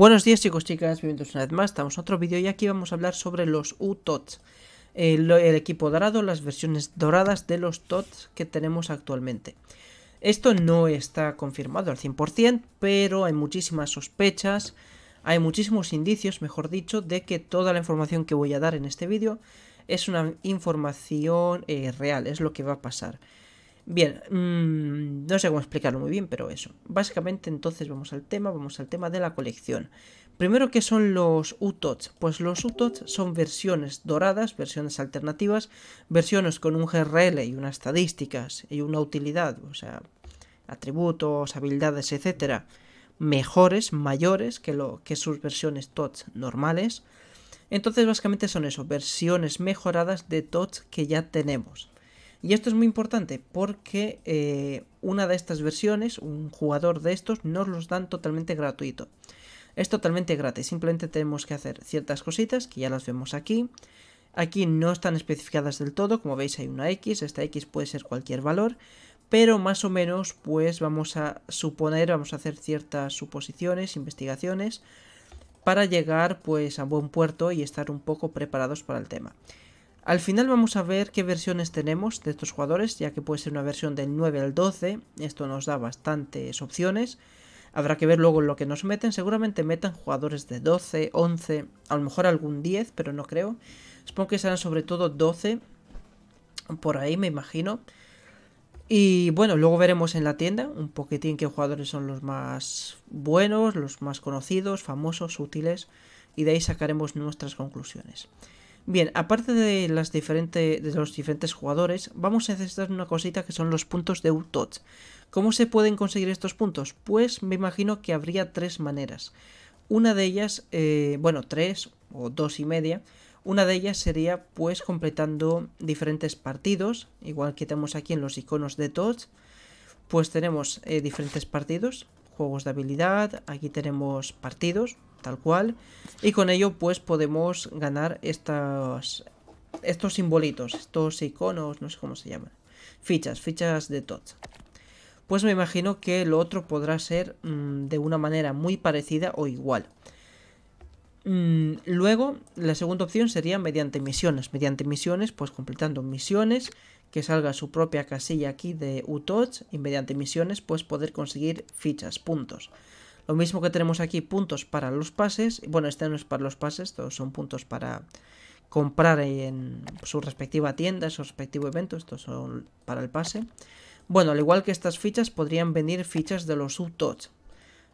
Buenos días chicos, chicas, bienvenidos una vez más, estamos en otro vídeo y aquí vamos a hablar sobre los u el, equipo dorado, las versiones doradas de los TOTS que tenemos actualmente Esto no está confirmado al 100%, pero hay muchísimas sospechas Hay muchísimos indicios, mejor dicho, de que toda la información que voy a dar en este vídeo Es una información eh, real, es lo que va a pasar Bien, mm, no sé cómo explicarlo muy bien, pero eso. Básicamente entonces vamos al tema, vamos al tema de la colección. Primero, ¿qué son los UTOTs? Pues los UTOTs son versiones doradas, versiones alternativas, versiones con un GRL y unas estadísticas y una utilidad, o sea, atributos, habilidades, etcétera, mejores, mayores que, lo, que sus versiones TOTS normales. Entonces, básicamente son eso, versiones mejoradas de TOTS que ya tenemos. Y esto es muy importante porque eh, una de estas versiones, un jugador de estos, nos los dan totalmente gratuito. Es totalmente gratis, simplemente tenemos que hacer ciertas cositas que ya las vemos aquí. Aquí no están especificadas del todo, como veis hay una X, esta X puede ser cualquier valor, pero más o menos pues vamos a suponer, vamos a hacer ciertas suposiciones, investigaciones, para llegar pues a buen puerto y estar un poco preparados para el tema. Al final vamos a ver qué versiones tenemos de estos jugadores, ya que puede ser una versión del 9 al 12, esto nos da bastantes opciones. Habrá que ver luego lo que nos meten, seguramente metan jugadores de 12, 11, a lo mejor algún 10, pero no creo. Supongo que serán sobre todo 12, por ahí me imagino. Y bueno, luego veremos en la tienda un poquitín qué jugadores son los más buenos, los más conocidos, famosos, útiles, y de ahí sacaremos nuestras conclusiones. Bien, aparte de, los diferentes jugadores, vamos a necesitar una cosita que son los puntos de UTOT. ¿Cómo se pueden conseguir estos puntos? Pues me imagino que habría tres maneras. Una de ellas, eh, bueno, tres o dos y media. Una de ellas sería pues completando diferentes partidos, igual que tenemos aquí en los iconos de TOTS. Pues tenemos eh, diferentes partidos, juegos de habilidad, aquí tenemos partidos, tal cual, y con ello pues podemos ganar estos simbolitos, estos iconos, no sé cómo se llaman, fichas, fichas de TOTS. Pues me imagino que lo otro podrá ser mm, de una manera muy parecida o igual. Mm, luego, la segunda opción sería mediante misiones. Mediante misiones, pues completando misiones, que salga su propia casilla aquí de UTOCH y mediante misiones pues poder conseguir fichas, puntos. Lo mismo que tenemos aquí, puntos para los pases. Bueno, este no es para los pases, estos son puntos para comprar en su respectiva tienda, su respectivo evento. Estos son para el pase. Bueno, al igual que estas fichas, podrían venir fichas de los UTOCH.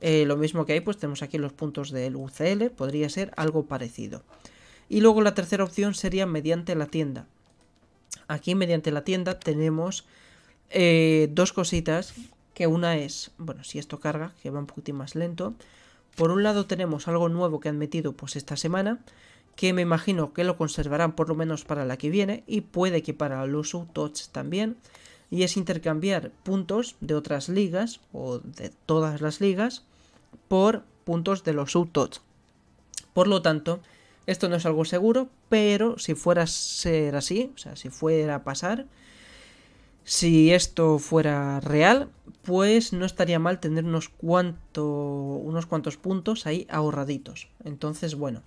Eh, lo mismo que hay, pues tenemos aquí los puntos del UCL, podría ser algo parecido. Y luego la tercera opción sería mediante la tienda aquí mediante la tienda tenemos eh, dos cositas, que una es, bueno, si esto carga, que va un poquito más lento. Por un lado tenemos algo nuevo que han metido pues esta semana, que me imagino que lo conservarán por lo menos para la que viene y puede que para los sub touch también. Y es intercambiar puntos de otras ligas o de todas las ligas por puntos de los U-Touch. Por lo tanto, esto no es algo seguro, pero si fuera a ser así, o sea, si fuera a pasar, si esto fuera real, pues no estaría mal tener unos, unos cuantos puntos ahí ahorraditos. Entonces, bueno,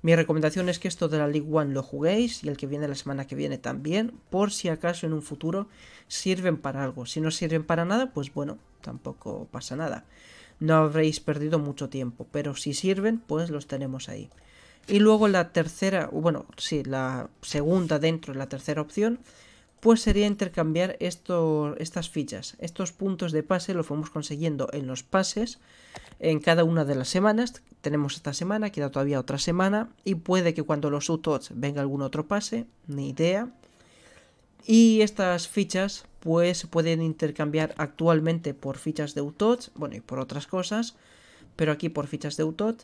mi recomendación es que esto de la League One lo juguéis y el que viene la semana que viene también, por si acaso en un futuro sirven para algo. Si no sirven para nada, pues bueno, tampoco pasa nada. No habréis perdido mucho tiempo, pero si sirven, pues los tenemos ahí. Y luego la tercera, bueno, sí, la segunda dentro de la tercera opción, pues sería intercambiar estas fichas. Estos puntos de pase los fuimos consiguiendo en los pases en cada una de las semanas. Tenemos esta semana, queda todavía otra semana y puede que cuando los UTOTs venga algún otro pase, ni idea. Y estas fichas pues se pueden intercambiar actualmente por fichas de UTOTs, bueno y por otras cosas, pero aquí por fichas de UTOT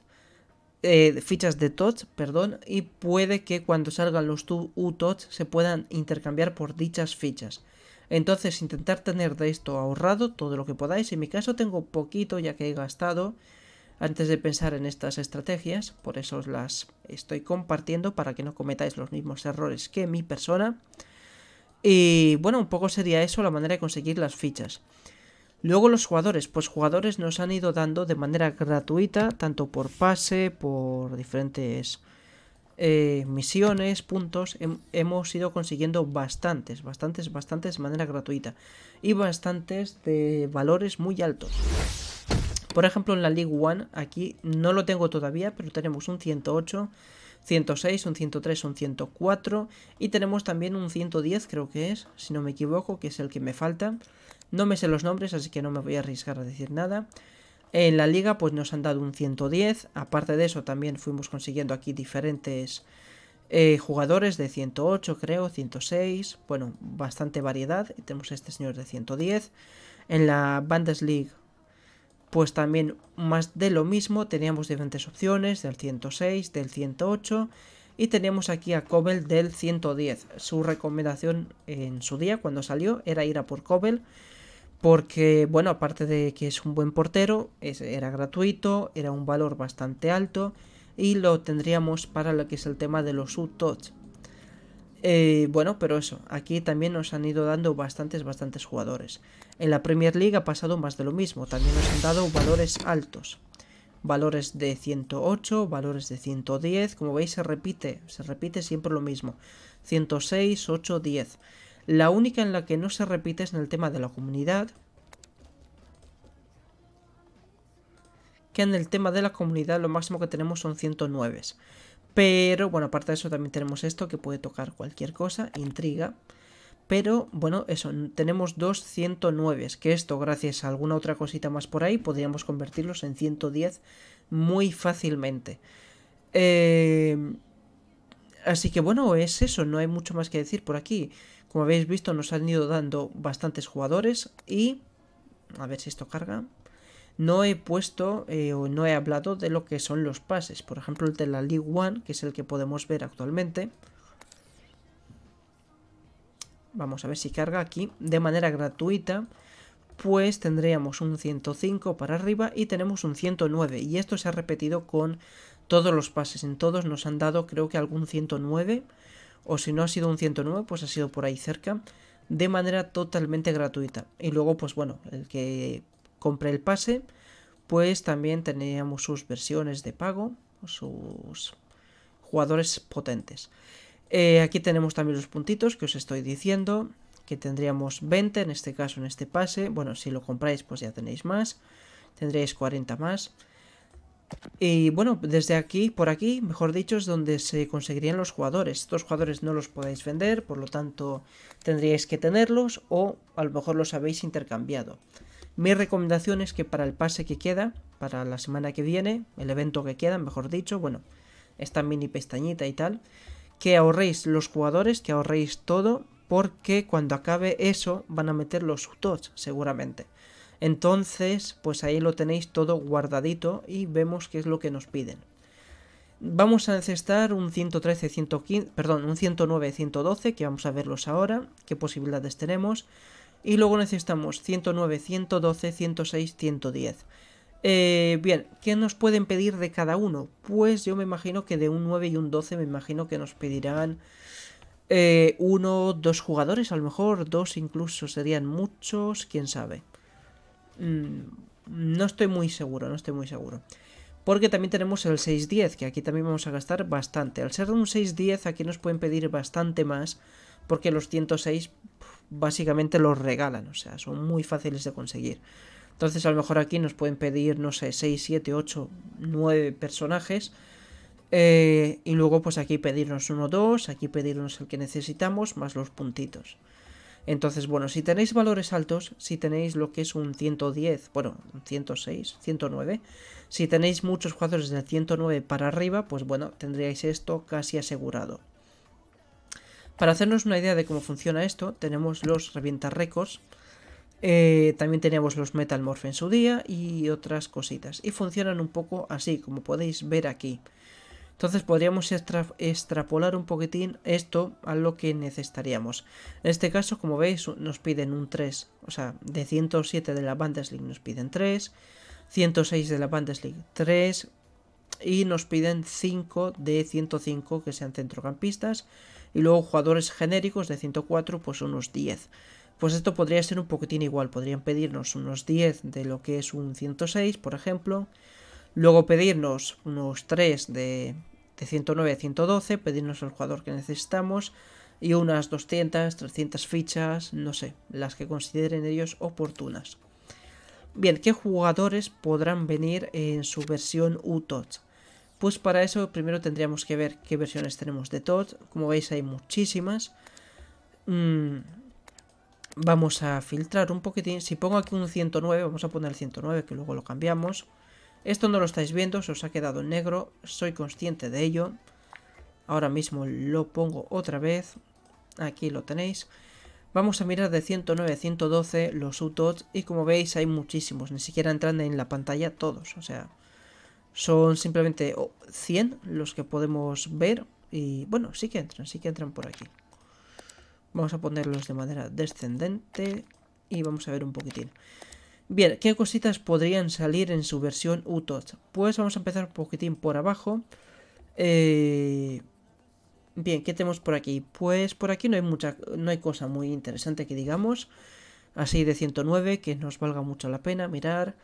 eh, fichas de TOTS, perdón, y puede que cuando salgan los U-TOTS se puedan intercambiar por dichas fichas. Entonces intentar tener de esto ahorrado todo lo que podáis. En mi caso tengo poquito ya que he gastado antes de pensar en estas estrategias. Por eso os las estoy compartiendo para que no cometáis los mismos errores que mi persona. Y bueno, un poco sería eso la manera de conseguir las fichas. Luego los jugadores, pues jugadores nos han ido dando de manera gratuita, tanto por pase, por diferentes eh, misiones, puntos, hemos ido consiguiendo bastantes, bastantes, bastantes de manera gratuita y bastantes de valores muy altos. Por ejemplo, en la League One, aquí no lo tengo todavía, pero tenemos un 108, 106, un 103, un 104 y tenemos también un 110, creo que es, si no me equivoco, que es el que me falta. No me sé los nombres, así que no me voy a arriesgar a decir nada. En la liga pues nos han dado un 110, aparte de eso también fuimos consiguiendo aquí diferentes eh, jugadores de 108 creo, 106, bueno, bastante variedad, tenemos a este señor de 110. En la Bundesliga pues también más de lo mismo, teníamos diferentes opciones del 106, del 108 y teníamos aquí a Kobel del 110. Su recomendación en su día cuando salió era ir a por Kobel porque, bueno, aparte de que es un buen portero, era gratuito, era un valor bastante alto y lo tendríamos para lo que es el tema de los u tods eh, bueno, pero eso, aquí también nos han ido dando bastantes, bastantes jugadores. En la Premier League ha pasado más de lo mismo, también nos han dado valores altos. Valores de 108, valores de 110, como veis se repite, se repite siempre lo mismo. 106, 8, 10. La única en la que no se repite es en el tema de la comunidad. Que en el tema de la comunidad lo máximo que tenemos son 109. Pero bueno, aparte de eso también tenemos esto que puede tocar cualquier cosa, intriga. Pero bueno, eso, tenemos 209. que esto gracias a alguna otra cosita más por ahí podríamos convertirlos en 110 muy fácilmente. Eh, así que bueno, es eso, no hay mucho más que decir por aquí. Como habéis visto, nos han ido dando bastantes jugadores y... A ver si esto carga. No he puesto eh, o no he hablado de lo que son los pases. Por ejemplo, el de la League One, que es el que podemos ver actualmente. Vamos a ver si carga aquí. De manera gratuita, pues tendríamos un 105 para arriba y tenemos un 109. Y esto se ha repetido con todos los pases. En todos nos han dado creo que algún 109 o si no ha sido un 109, pues ha sido por ahí cerca, de manera totalmente gratuita. Y luego, pues bueno, el que compre el pase, pues también tendríamos sus versiones de pago, sus jugadores potentes. Eh, aquí tenemos también los puntitos que os estoy diciendo, que tendríamos 20 en este caso en este pase, bueno, si lo compráis pues ya tenéis más, tendréis 40 más. Y bueno, desde aquí, por aquí, mejor dicho, es donde se conseguirían los jugadores. Estos jugadores no los podéis vender, por lo tanto tendríais que tenerlos o a lo mejor los habéis intercambiado. Mi recomendación es que para el pase que queda, para la semana que viene, el evento que queda, mejor dicho, bueno, esta mini pestañita y tal, que ahorréis los jugadores, que ahorréis todo, porque cuando acabe eso van a meter los TOTS seguramente. Entonces, pues ahí lo tenéis todo guardadito y vemos qué es lo que nos piden. Vamos a necesitar un 113, 115, perdón, un 109, 112, que vamos a verlos ahora, qué posibilidades tenemos. Y luego necesitamos 109, 112, 106, 110. bien, ¿qué nos pueden pedir de cada uno? Pues yo me imagino que de un 9 y un 12 me imagino que nos pedirán eh, uno, dos jugadores, a lo mejor dos incluso serían muchos, quién sabe. Mm, no estoy muy seguro, no estoy muy seguro. Porque también tenemos el 610, que aquí también vamos a gastar bastante. Al ser un 610, aquí nos pueden pedir bastante más, porque los 106 básicamente los regalan, o sea, son muy fáciles de conseguir. Entonces a lo mejor aquí nos pueden pedir, no sé, 6, 7, 8, 9 personajes. Eh, y luego pues aquí pedirnos uno, dos, aquí pedirnos el que necesitamos, más los puntitos. Entonces, bueno, si tenéis valores altos, si tenéis lo que es un 110, bueno, un 106, 109, si tenéis muchos jugadores de 109 para arriba, pues bueno, tendríais esto casi asegurado. Para hacernos una idea de cómo funciona esto, tenemos los revienta récords, eh, también tenemos los Metal Morph en su día y otras cositas. Y funcionan un poco así, como podéis ver aquí. Entonces podríamos extrapolar un poquitín esto a lo que necesitaríamos. En este caso, como veis, nos piden un 3. O sea, de 107 de la League nos piden 3. 106 de la League 3. Y nos piden 5 de 105 que sean centrocampistas. Y luego jugadores genéricos de 104, pues unos 10 pues esto podría ser un poquitín igual, podrían pedirnos unos 10 de lo que es un 106, por ejemplo, Luego pedirnos unos 3 de, 109 a 112, pedirnos el jugador que necesitamos y unas 200, 300 fichas, no sé, las que consideren ellos oportunas. Bien, ¿qué jugadores podrán venir en su versión UTOT? Pues para eso primero tendríamos que ver qué versiones tenemos de TOT. Como veis hay muchísimas. Mm, vamos a filtrar un poquitín. Si pongo aquí un 109, vamos a poner el 109 que luego lo cambiamos. Esto no lo estáis viendo, se os ha quedado en negro, soy consciente de ello. Ahora mismo lo pongo otra vez. Aquí lo tenéis. Vamos a mirar de 109 a 112 los UTOTs y como veis hay muchísimos, ni siquiera entran en la pantalla todos, o sea, son simplemente 100 los que podemos ver y bueno, sí que entran, sí que entran por aquí. Vamos a ponerlos de manera descendente y vamos a ver un poquitín. Bien, ¿qué cositas podrían salir en su versión UTOT? Pues vamos a empezar un poquitín por abajo. Eh, bien, ¿qué tenemos por aquí? Pues por aquí no hay mucha, no hay cosa muy interesante que digamos. Así de 109, que nos valga mucho la pena mirar.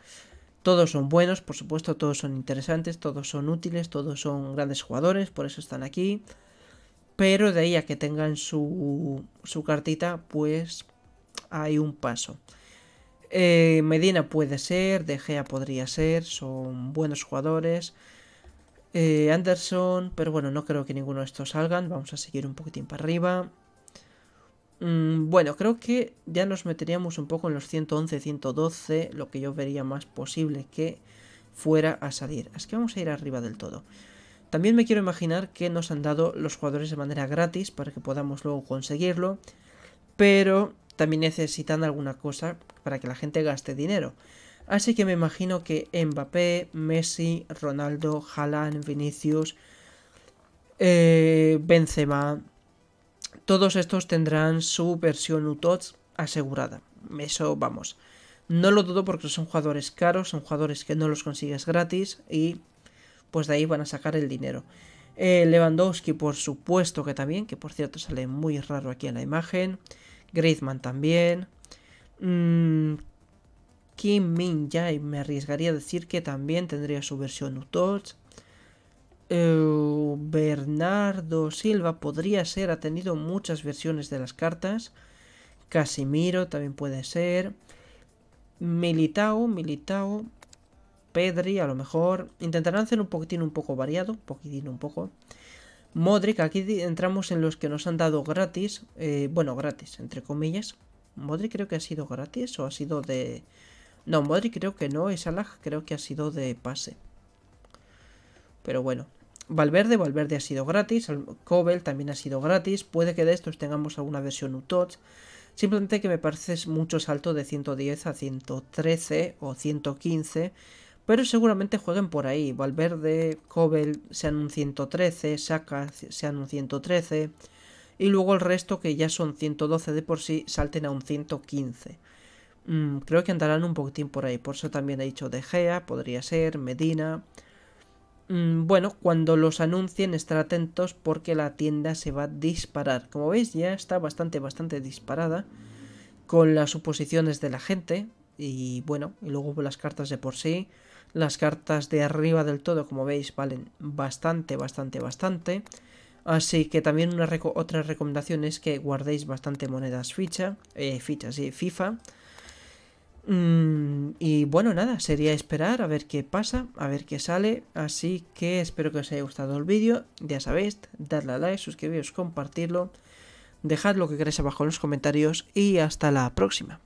Todos son buenos, por supuesto, todos son interesantes, todos son útiles, todos son grandes jugadores, por eso están aquí. Pero de ahí a que tengan su, su cartita, pues hay un paso. Eh, Medina puede ser, De podría ser, son buenos jugadores. Eh, Anderson, pero bueno, no creo que ninguno de estos salgan. Vamos a seguir un poquitín para arriba. Mm, bueno, creo que ya nos meteríamos un poco en los 111, 112, lo que yo vería más posible que fuera a salir. Así que vamos a ir arriba del todo. También me quiero imaginar que nos han dado los jugadores de manera gratis para que podamos luego conseguirlo. Pero también necesitan alguna cosa para que la gente gaste dinero. Así que me imagino que Mbappé, Messi, Ronaldo, Haaland, Vinicius, eh, Benzema, todos estos tendrán su versión UTOTS asegurada. Eso vamos. No lo dudo porque son jugadores caros, son jugadores que no los consigues gratis y pues de ahí van a sacar el dinero. Eh, Lewandowski por supuesto que también, que por cierto sale muy raro aquí en la imagen. Griezmann también. Mm, Kim Min Jae, me arriesgaría a decir que también tendría su versión u Bernardo Silva podría ser, ha tenido muchas versiones de las cartas. Casimiro también puede ser. Militao, Militao, Pedri a lo mejor. Intentarán hacer un poquitín un poco variado, un poquitín un poco. Modric, aquí entramos en los que nos han dado gratis, eh, bueno, gratis, entre comillas. Modric creo que ha sido gratis o ha sido de... No, Modric creo que no, es Alag creo que ha sido de pase. Pero bueno, Valverde, Valverde ha sido gratis, Cobel también ha sido gratis, puede que de estos tengamos alguna versión utópica. Simplemente que me parece mucho salto de 110 a 113 o 115 pero seguramente jueguen por ahí. Valverde, Cobel sean un 113, Saka sean un 113. Y luego el resto, que ya son 112 de por sí, salten a un 115. Mm, creo que andarán un poquitín por ahí. Por eso también he dicho De Gea, podría ser, Medina. Mm, bueno, cuando los anuncien, estar atentos porque la tienda se va a disparar. Como veis, ya está bastante, bastante disparada con las suposiciones de la gente. Y bueno, y luego las cartas de por sí. Las cartas de arriba del todo, como veis, valen bastante, bastante, bastante. Así que también una otra recomendación es que guardéis bastante monedas ficha, eh, fichas FIFA. Mm, y bueno, nada, sería esperar a ver qué pasa, a ver qué sale. Así que espero que os haya gustado el vídeo. Ya sabéis, darle a like, suscribiros, compartirlo. Dejad lo que queráis abajo en los comentarios y hasta la próxima.